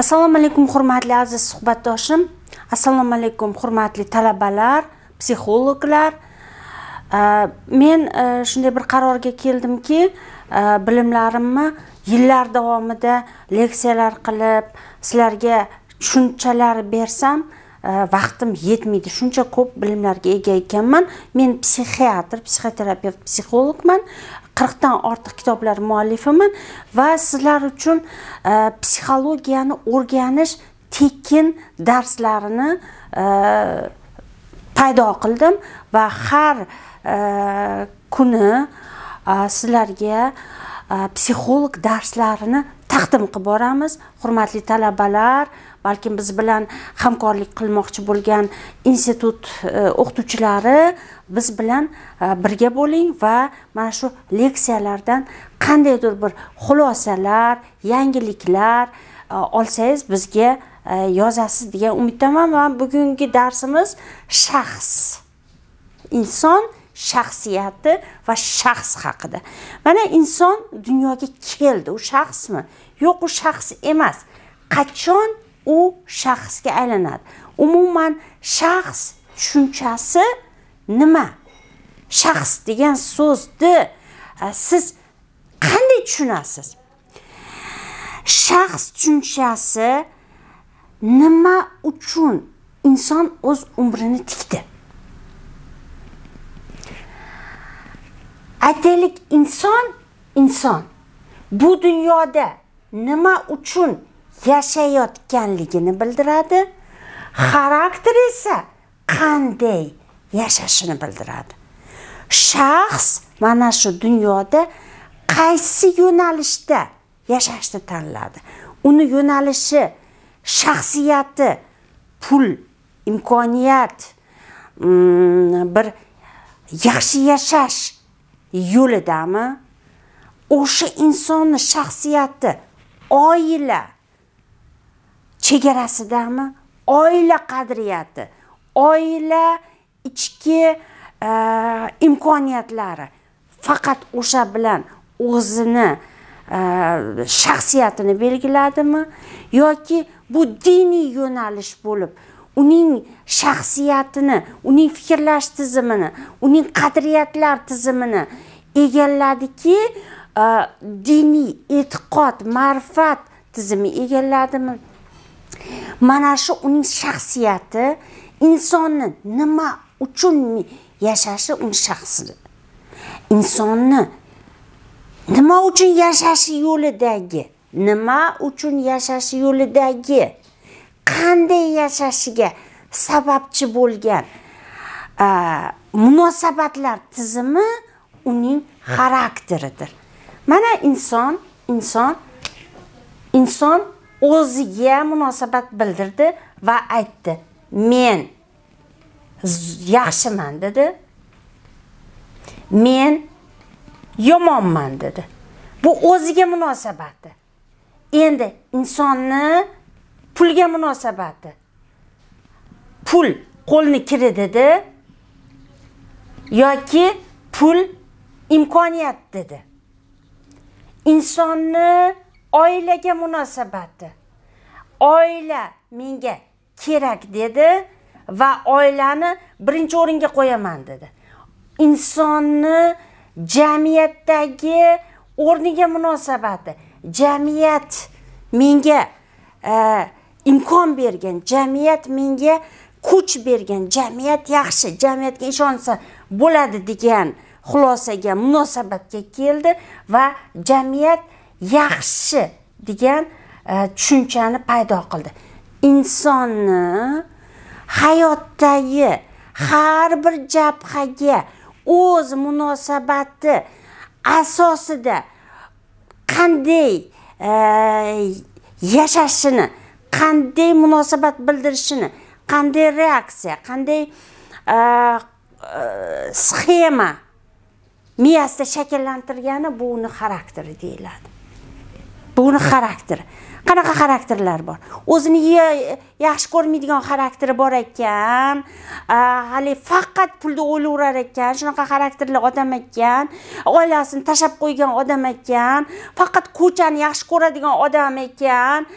assalomu alaykum hurmatli aziz suhbatdoshim assalomu alaykum hurmatli talabalar psixologlar э, men э, shunday bir qarorga keldimki э, bilimlarimni yillar davomida leksiyalar qilib sizlarga tushunchalar bersam vaqtim yetmaydi shuncha ko'p bilimlarga ega ekanman men psixiatr psixoterapevt psixologman qirqdan ortiq kitoblar muallifiman va sizlar uchun e, psixologiyani o'rganish tekin darslarini e, paydo qildim va har e, kuni sizlarga psixolog darslarini taqdim qilib boramiz hurmatli talabalar balkim biz bilan hamkorlik qilmoqchi bo'lgan institut e, o'qituvchilari biz bilan e, birga bo'ling va mana shu leksiyalardan qandaydir bir xulosalar yangiliklar e, olsangiz bizga yozasiz degan umiddaman va bugungi darsimiz shaxs inson shaxsiyati va shaxs haqida mana inson dunyoga keldi u shaxsmi yo'q u shaxs emas qachon u shaxsga aylanadi umuman shaxs tushunchasi nima shaxs degan so'zni e, siz qanday tushunasiz shaxs tushunchasi nima uchun inson o'z umrini tikdi aytaylik inson inson bu dunyoda nima uchun yashayotganligini bildiradi xarakter esa qanday yashashini bildiradi shaxs mana shu dunyoda qaysi yo'nalishda yashashni tanladi uni yo'nalishi shaxsiyati pul imkoniyat mm, bir yaxshi yashash yo'lidami o'sha insonni shaxsiyati oila chegarasidami oila qadriyati oila ichki e, imkoniyatlari faqat o'sha bilan o'zini e, shaxsiyatini belgiladimi yoki bu diniy yo'nalish bo'lib uning shaxsiyatini uning fikrlash tizimini uning qadriyatlar tizimini egalladiki e, diniy e'tiqod ma'rifat tizimi egalladimi mana shu uning shaxsiyati insonni nima uchun yashashi uning shaxsi insonni nima uchun yashash yo'lidagi nima uchun yashash yo'lidagi qanday yashashiga sababchi bo'lgan munosabatlar tizimi uning xarakteridir mana inson inson inson o'ziga munosabat bildirdi va aytdi men yaxshiman dedi men yomonman dedi bu o'ziga munosabati endi insonni pulga munosabati pul qo'lni kiri dedi yoki pul imkoniyat dedi insonni oilaga munosabati oila menga kerak dedi va oilani birinchi o'ringa qo'yaman dedi insonni jamiyatdagi o'rniga munosabati jamiyat menga e, imkon bergan jamiyat menga kuch bergan jamiyat yaxshi jamiyatga ishonsa bo'ladi degan xulosaga munosabatga keldi va jamiyat yaxshi degan e, tushunchani paydo qildi insonni hayotdagi har bir jabhaga o'z munosabati asosida qanday e, yashashini qanday munosabat bildirishini qanday reaksiya qanday e, sxema miyasida shakllantirgani bu uni xarakteri deyiladi buni xarakter qanaqa xarakterlar bor o'zini yaxshi ko'rmaydigan xarakteri bor ekan haligi faqat pulni o'ylaverar ekan shunaqa xarakterli odam ekan oilasini tashlab qo'ygan odam ekan faqat ko'chani yaxshi ko'radigan odam ekan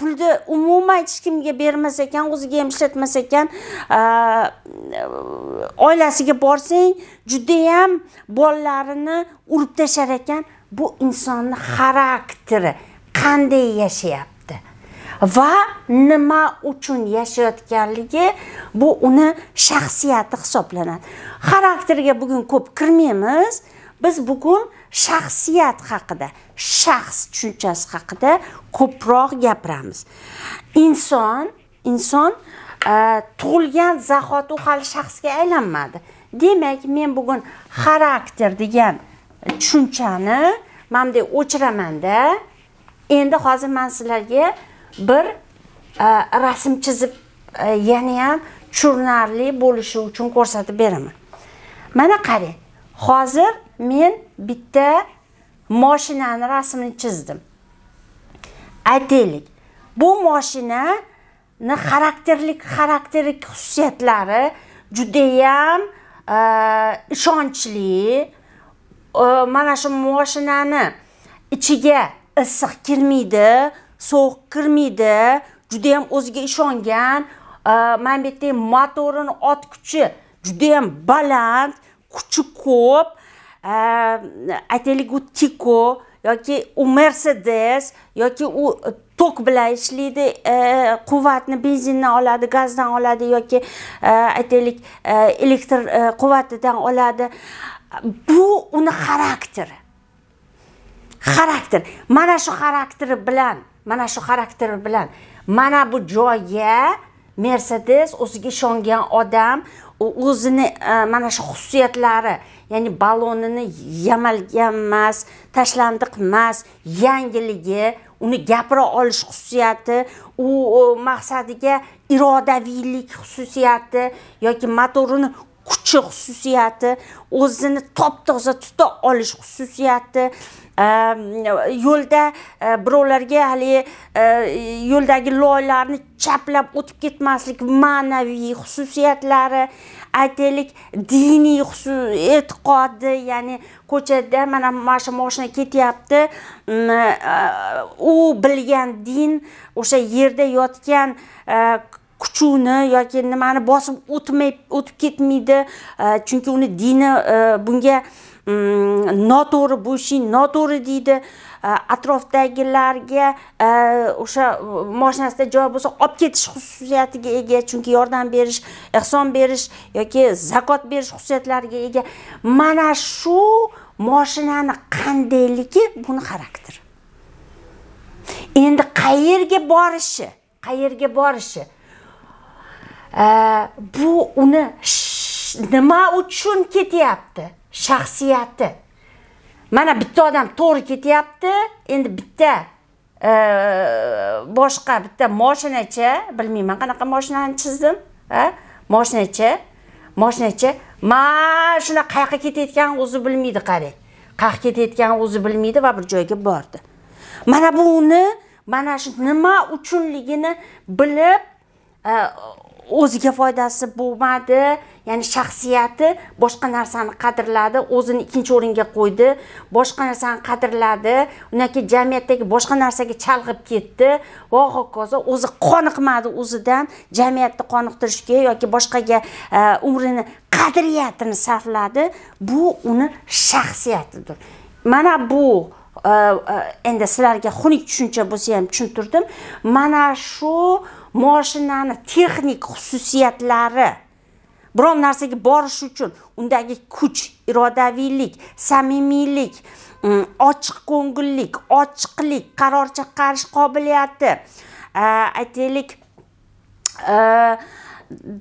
pulni umuman hech kimga bermas ekan o'ziga ham ishlatmas ekan oilasiga borsang judayam bolalarini urib tashlar ekan bu insonni xarakteri qanday yashayapti va nima uchun yashayotganligi bu uni shaxsiyati hisoblanadi xarakterga bugun ko'p kirmaymiz biz bugun shaxsiyat haqida shaxs tushunchasi haqida ko'proq gapiramiz inson inson e, tug'ilgan zahoti u hali shaxsga aylanmadi demak men bugun xarakter degan tushunchani mana bunday o'chiramanda endi hozir man sizlarga bir e, rasm chizib e, yana ham tushunarli bo'lishi uchun ko'rsatib beraman mana qarang hozir men bitta moshinani rasmini chizdim aytaylik bu moshinani xarakterlik xarakterik xususiyatlari judayam e, ishonchli mana shu moshinani ichiga issiq kirmaydi sovuq kirmaydi juda yam o'ziga ishongan mana bu yerda motorini kuchi juda yam baland kuchi ko'p aytaylik u tiko yoki u mercedes yoki u tok bilan ishlaydi quvvatni benzindan oladi gazdan oladi yoki aytaylik elektr quvvatidan oladi bu uni xarakteri xarakter mana shu xarakteri bilan mana shu xarakteri bilan mana bu joyga mercedes o'ziga ishongan odam o'zini e, mana shu xususiyatlari ya'ni balonini yamalgan emas tashlandiq emas yangiligi uni gapira olish xususiyati u maqsadiga irodaviylik xususiyati yoki motorini tutuvchi xususiyati o'zini top toza tuta olish xususiyati ehm, yo'lda e, birovlarga haligi e, yo'ldagi loylarni chaplab o'tib ketmaslik ma'naviy xususiyatlari aytaylik diniy e'tiqodi ya'ni ko'chada mana mana shu moshina ketyapti mm, e, u bilgan din o'sha yerda yotgan kuchuvni yoki nimani bosib o'tmay o'tib ketmaydi chunki uni dini e, bunga mm, noto'g'ri bu ishing noto'g'ri deydi atrofdagilarga e, o'sha moshinasida joy bo'lsa olib ketish xususiyatiga ega chunki yordam berish ehson berish yoki zakot berish xususiyatlariga ega mana shu moshinani qandayligi buni xarakteri endi qayerga borishi qayerga borishi bu uni nima uchun ketyapti shaxsiyati mana bitta odam to'g'ri ketyapti endi bitta boshqa bitta moshinachi bilmayman qanaqa moshinani chizdim moshinachi moshinachi ma shuna qayoqqa ketayotganini o'zi bilmaydi qarang qayoqqa ketayotganini o'zi bilmaydi va bir joyga bordi mana bu uni mana shu nima uchunligini bilib o'ziga foydasi bo'lmadi ya'ni shaxsiyati boshqa narsani qadrladi o'zini ikkinchi o'ringa qo'ydi boshqa narsani qadrladi undan keyin jamiyatdagi boshqa narsaga chalg'ib ketdi va hokazo o'zi qoniqmadi o'zidan jamiyatni qoniqtirishga yoki boshqaga e, umrini qadriyatini sarfladi bu uni shaxsiyatidir mana bu e, e, endi sizlarga xunuk tushuncha bo'lsa ham tushuntirdim mana shu moshinani texnik xususiyatlari biror narsaga borish uchun undagi kuch irodaviylik samimiylik mm, ochiq ko'ngillik ochiqlik qaror chiqarish qobiliyati aytaylik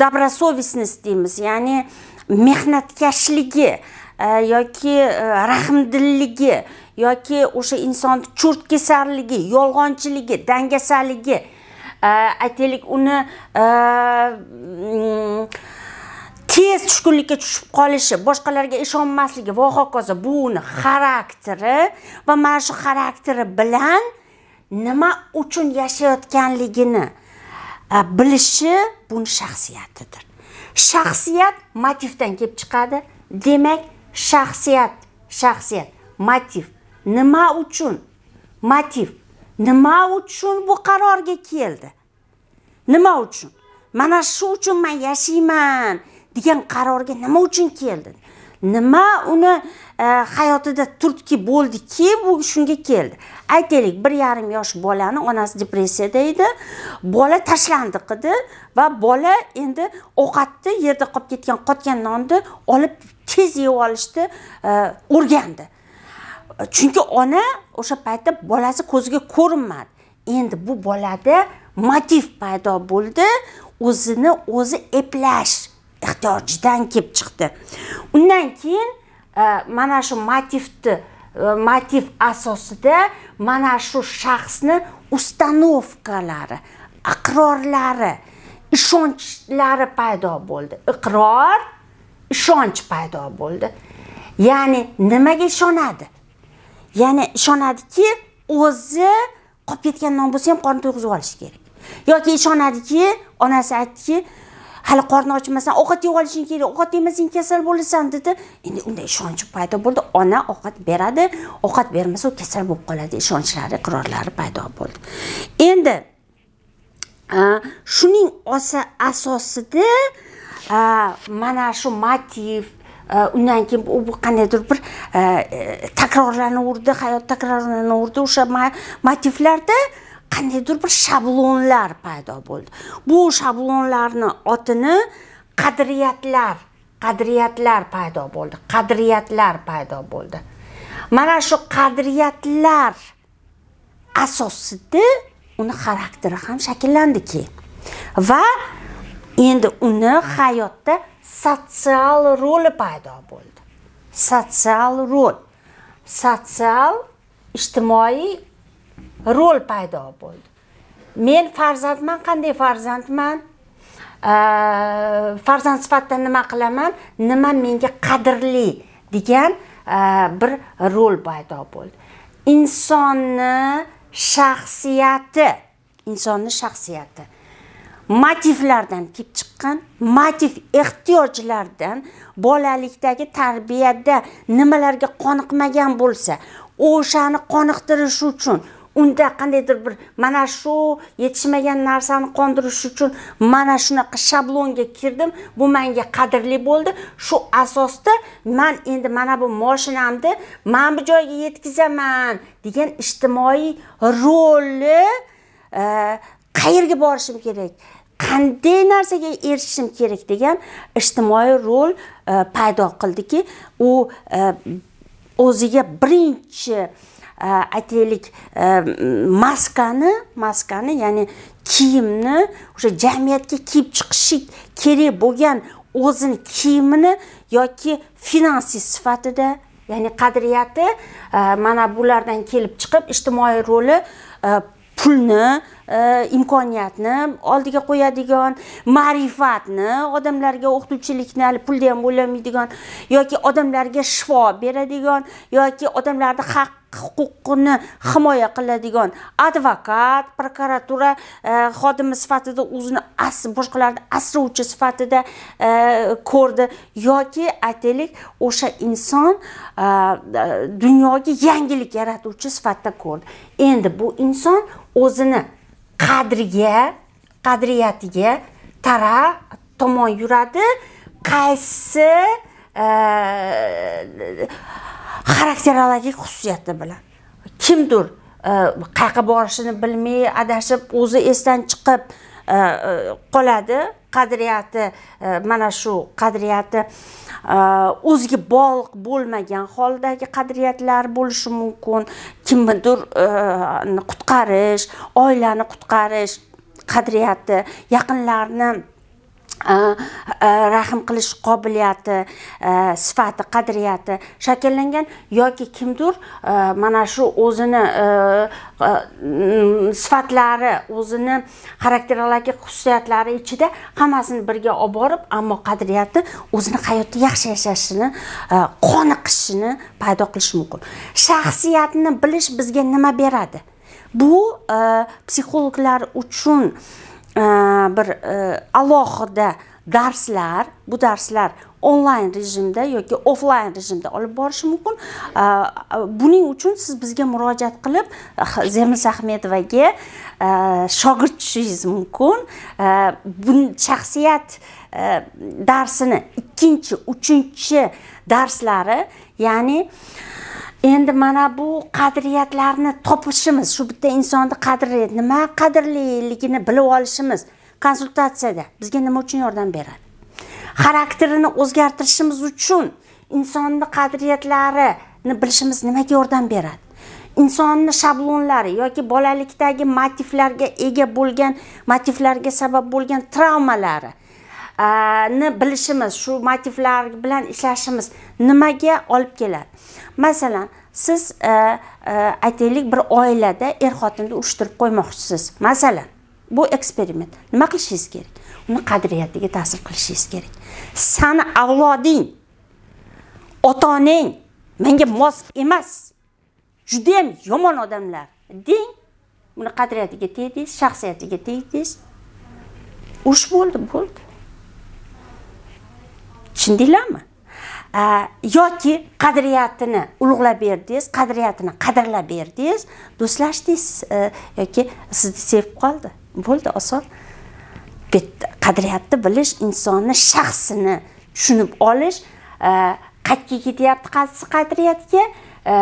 dobrosovestnost deymiz ya'ni mehnatkashligi yoki e, rahmdilligi yoki o'sha insonni cho'rtkesarligi yolg'onchiligi dangasaligi aytaylik uni tez tushkunlikka tushib qolishi boshqalarga ishonmasligi va hokazo bu uni xarakteri va mana shu xarakteri bilan nima uchun yashayotganligini bilishi buni shaxsiyatidir shaxsiyat motivdan kelib chiqadi demak shaxsiyat shaxsiyat motiv nima uchun motiv nima uchun bu qarorga keldi nima uchun mana shu uchun man yashayman degan qarorga nima uchun keldi nima uni e, hayotida turtki bo'ldiki bu shunga keldi aytaylik bir yarim yosh bolani onasi depressiyada edi bola tashlandi qidi va bola endi ovqatni yerda qolib ketgan qotgan nonni olib tez yeb olishni e, o'rgandi chunki ona o'sha paytda bolasi ko'ziga ko'rinmadi endi bu bolada motiv paydo bo'ldi o'zini o'zi eplash ehtiyojidan kelib chiqdi undan keyin e, mana shu motivni e, motiv asosida mana shu shaxsni ustanovkalari iqrorlari ishonchlari paydo bo'ldi iqror ishonch paydo bo'ldi ya'ni nimaga ishonadi ya'ni ishonadiki o'zi qolib ketgan non bo'lsa ham qorni to'yg'izib olishi kerak yoki ishonadiki onasi aytdiki hali qorni ochmasan ovqat yeb olishing kerak ovqat yemasang kasal bo'lasan dedi endi unda ishonch paydo bo'ldi ona ovqat beradi ovqat bermasa u kasal bo'lib qoladi ishonchlari iqrorlari paydo bo'ldi endi shuning asosida mana shu motiv Э, undan keyin u bu qandaydir bir э, takrorlanaverdi hayot takrorlanaverdi o'sha motivlarda qandaydir bir shablonlar paydo bo'ldi bu shablonlarni otini qadriyatlar qadriyatlar paydo bo'ldi qadriyatlar paydo bo'ldi mana shu qadriyatlar asosida uni xarakteri ham shakllandi keyin va endi uni hayotda sotsial rol paydo e bo'ldi sotsial rol sotsial ijtimoiy rol paydo e bo'ldi men farzandman qanday farzandman farzand sifatida nima qilaman nima menga qadrli degan bir rol paydo e bo'ldi insonni shaxsiyati insonni shaxsiyati motivlardan kelib chiqqan motiv ehtiyojlardan bolalikdagi tarbiyada nimalarga qoniqmagan bo'lsa o'shani qoniqtirish uchun unda qandaydir bir mana shu yetishmagan narsani qondirish uchun mana shunaqa shablonga kirdim bu manga qadrli bo'ldi shu asosda man endi mana bu moshinamni mana bu joyga yetkazaman degan ijtimoiy roli e, qayerga borishim kerak qanday narsaga erishishim kerak degan ijtimoiy rol e, paydo qildiki u e, o'ziga birinchi e, aytaylik maskani maskani ya'ni kiyimni o'sha jamiyatga kiyib chiqishi kerak bo'lgan o'zini kiyimini yoki finansiy sifatida ya'ni qadriyati mana bulardan kelib chiqib ijtimoiy roli pulni E, imkoniyatni oldiga qo'yadigan ma'rifatni odamlarga o'qituvchilikni hali pulda ham o'ylamaydigan yoki odamlarga shifo beradigan yoki odamlarni haq huquqini himoya qiladigan advokat prokuratura e, xodimi sifatida o'zini boshqalarni asrovchi sifatida e, ko'rdi yoki aytaylik o'sha inson dunyoga yangilik yaratuvchi sifatida ko'rdi endi bu inson o'zini qadriga qadriyatiga tara tomon yuradi qaysi e, xarakterologik xususiyati bilan kimdir e, qayerqa borishini bilmay adashib o'zi esdan chiqib E, qoladi qadriyati e, mana shu qadriyati e, o'ziga bog'liq bo'lmagan holdagi qadriyatlar bo'lishi mumkin kimnidir qutqarish oilani qutqarish qadriyati yaqinlarni rahm qilish qobiliyati sifati qadriyati shakllangan yoki kimdir mana shu o'zini sifatlari o'zini xarakterologik xususiyatlari ichida hammasini birga olib borib ammo qadriyati o'zini hayotda yaxshi yashashini qoniqishini paydo qilish mumkin shaxsiyatni bilish bizga nima beradi bu psixologlar uchun bir e, alohida darslar bu darslar onlayn rejimda yoki offlayn rejimda olib borishi mumkin buning uchun siz bizga murojaat qilib eh, zemis ahmedovaga eh, shogird tushishingiz mumkin eh, bu shaxsiyat darsini ikkinchi uchinchi darslari ya'ni endi mana bu qadriyatlarni topishimiz shu bitta insonni qadri nima qadrliligini bilib olishimiz konsultatsiyada bizga nima uchun yordam beradi xarakterini o'zgartirishimiz uchun insonni qadriyatlarini bilishimiz nimaga yordam beradi insonni shablonlari yoki bolalikdagi motivlarga ega bo'lgan motivlarga sabab bo'lgan travmalari ni bilishimiz shu motivlar bilan ishlashimiz nimaga olib keladi masalan siz e, e, aytaylik bir oilada er xotinni urushtirib qo'ymoqchisiz masalan bu eksperiment nima qilishingiz kerak uni qadriyatiga ta'sir qilishingiz kerak sani avloding ota onang menga mos emas judayam yomon odamlar deng uni qadriyatiga tegdingiz shaxsiyatiga tegdingiz urush bo'ldi bo'ldi tushundinglarmi yoki qadriyatini ulug'lab berdingiz qadriyatini qadrlab berdingiz do'stlashdingiz e, yoki sizni sevib qoldi bo'ldi oson bitta qadriyatni bilish insonni shaxsini tushunib olish e, qayerga ketyapti qaysi qadriyatga e,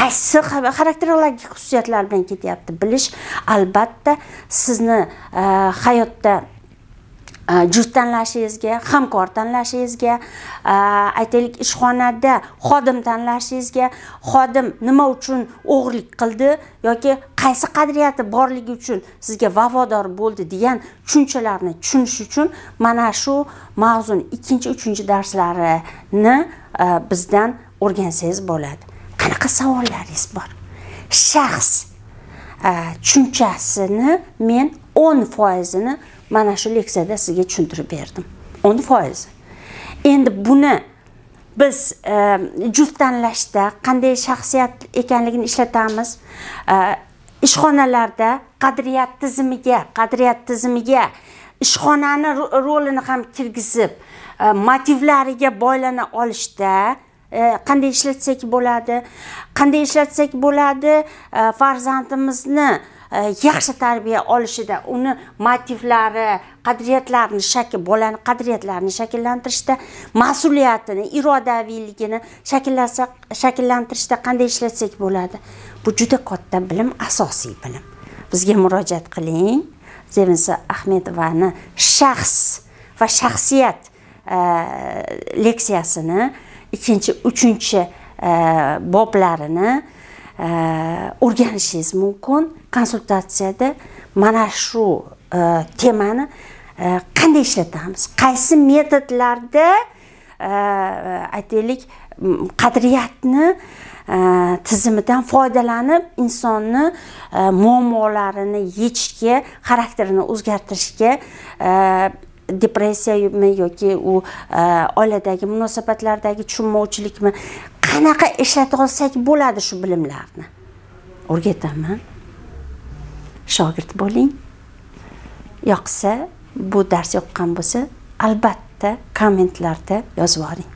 qaysi xarakterologik xususiyatlar bilan ketyapti bilish albatta sizni hayotda Э, juft tanlashingizga hamkor tanlashingizga э, aytaylik ishxonada xodim tanlashingizga xodim nima uchun o'g'irlik qildi yoki qaysi qadriyati borligi uchun sizga vafodor bo'ldi degan tushunchalarni tushunish uchun mana shu mavzuni ikkinchi uchinchi darslarini e, bizdan o'rgansangiz bo'ladi qanaqa savollaringiz bor shaxs e, tushunchasini men o'n foizini mana shu leksiyada sizga tushuntirib berdim o'n foiz endi buni biz e, juft tanlashda qanday shaxsiyat ekanligini ishlatamiz e, ishxonalarda qadriyat tizimiga qadriyat tizimiga ishxonani rolini ham kirgizib e, motivlariga boylana olishda qanday ishlatsak bo'ladi qanday ishlatsak bo'ladi farzandimizni Э, yaxshi tarbiya olishida uni motivlari qadriyatlarini shakl bolani qadriyatlarini shakllantirishda mas'uliyatini irodaviyligini shakllansa shakllantirishda qanday ishlatsak bo'ladi bu juda katta bilim asosiy bilim bizga murojaat qiling zevinsa ahmedovani shaxs va shaxsiyat e, leksiyasini ikkinchi uchinchi e, boblarini Э, o'rganishingiz mumkin konsultatsiyada mana shu э, temani э, qanday ishlatamiz qaysi metodlarda aytaylik qadriyatni tizimidan foydalanib insonni muammolarini yechishga xarakterini o'zgartirishga e, depressiyami yoki u e, oiladagi munosabatlardagi tushunmovchilikmi qanaqa ishlata olsak bo'ladi shu bilimlarni o'rgataman shogird bo'ling yoqsa bu dars yoqqan bo'lsa albatta kommentlarda yozib yuboring